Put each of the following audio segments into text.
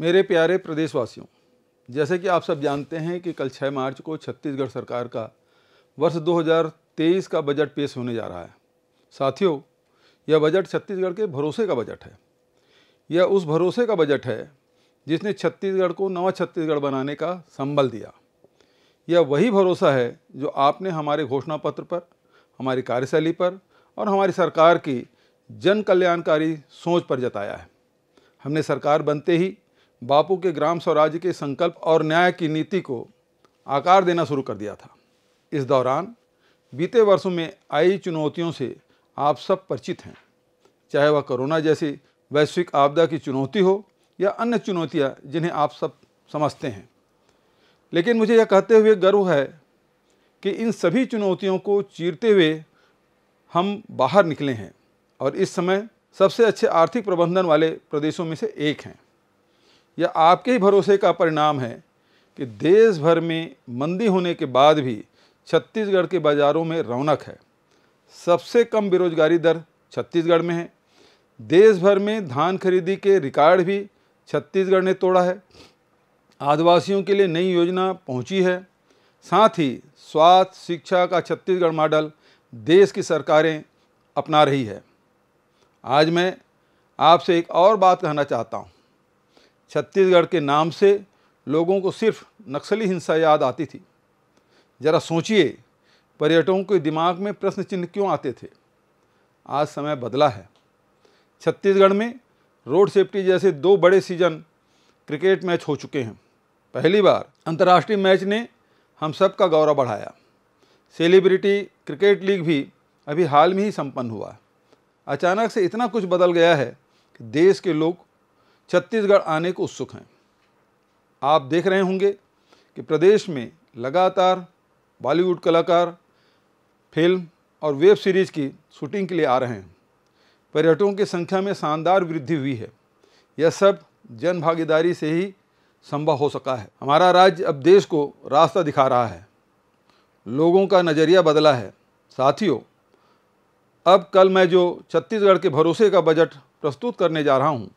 मेरे प्यारे प्रदेशवासियों जैसे कि आप सब जानते हैं कि कल 6 मार्च को छत्तीसगढ़ सरकार का वर्ष 2023 का बजट पेश होने जा रहा है साथियों यह बजट छत्तीसगढ़ के भरोसे का बजट है यह उस भरोसे का बजट है जिसने छत्तीसगढ़ को नवा छत्तीसगढ़ बनाने का संबल दिया यह वही भरोसा है जो आपने हमारे घोषणा पत्र पर हमारी कार्यशैली पर और हमारी सरकार की जन कल्याणकारी सोच पर जताया है हमने सरकार बनते ही बापू के ग्राम स्वराज्य के संकल्प और न्याय की नीति को आकार देना शुरू कर दिया था इस दौरान बीते वर्षों में आई चुनौतियों से आप सब परिचित हैं चाहे वह कोरोना जैसी वैश्विक आपदा की चुनौती हो या अन्य चुनौतियाँ जिन्हें आप सब समझते हैं लेकिन मुझे यह कहते हुए गर्व है कि इन सभी चुनौतियों को चीरते हुए हम बाहर निकले हैं और इस समय सबसे अच्छे आर्थिक प्रबंधन वाले प्रदेशों में से एक हैं या आपके ही भरोसे का परिणाम है कि देश भर में मंदी होने के बाद भी छत्तीसगढ़ के बाज़ारों में रौनक है सबसे कम बेरोजगारी दर छत्तीसगढ़ में है देश भर में धान खरीदी के रिकॉर्ड भी छत्तीसगढ़ ने तोड़ा है आदिवासियों के लिए नई योजना पहुंची है साथ ही स्वास्थ्य शिक्षा का छत्तीसगढ़ मॉडल देश की सरकारें अपना रही है आज मैं आपसे एक और बात कहना चाहता हूँ छत्तीसगढ़ के नाम से लोगों को सिर्फ नक्सली हिंसा याद आती थी ज़रा सोचिए पर्यटकों के दिमाग में प्रश्न चिन्ह क्यों आते थे आज समय बदला है छत्तीसगढ़ में रोड सेफ्टी जैसे दो बड़े सीजन क्रिकेट मैच हो चुके हैं पहली बार अंतर्राष्ट्रीय मैच ने हम सब का गौरव बढ़ाया सेलिब्रिटी क्रिकेट लीग भी अभी हाल में ही संपन्न हुआ अचानक से इतना कुछ बदल गया है कि देश के लोग छत्तीसगढ़ आने को उत्सुक हैं आप देख रहे होंगे कि प्रदेश में लगातार बॉलीवुड कलाकार फिल्म और वेब सीरीज़ की शूटिंग के लिए आ रहे हैं पर्यटकों की संख्या में शानदार वृद्धि हुई है यह सब जन भागीदारी से ही संभव हो सका है हमारा राज्य अब देश को रास्ता दिखा रहा है लोगों का नज़रिया बदला है साथियों अब कल मैं जो छत्तीसगढ़ के भरोसे का बजट प्रस्तुत करने जा रहा हूँ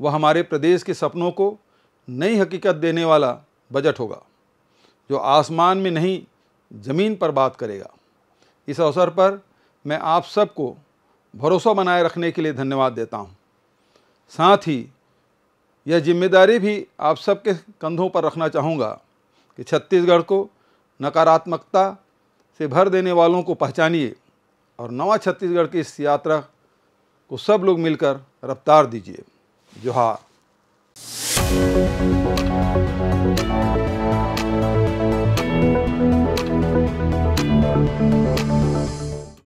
वह हमारे प्रदेश के सपनों को नई हकीकत देने वाला बजट होगा जो आसमान में नहीं ज़मीन पर बात करेगा इस अवसर पर मैं आप सबको भरोसा बनाए रखने के लिए धन्यवाद देता हूँ साथ ही यह जिम्मेदारी भी आप सबके कंधों पर रखना चाहूँगा कि छत्तीसगढ़ को नकारात्मकता से भर देने वालों को पहचानिए और नवा छत्तीसगढ़ की इस यात्रा को सब लोग मिलकर रफ्तार दीजिए 你好。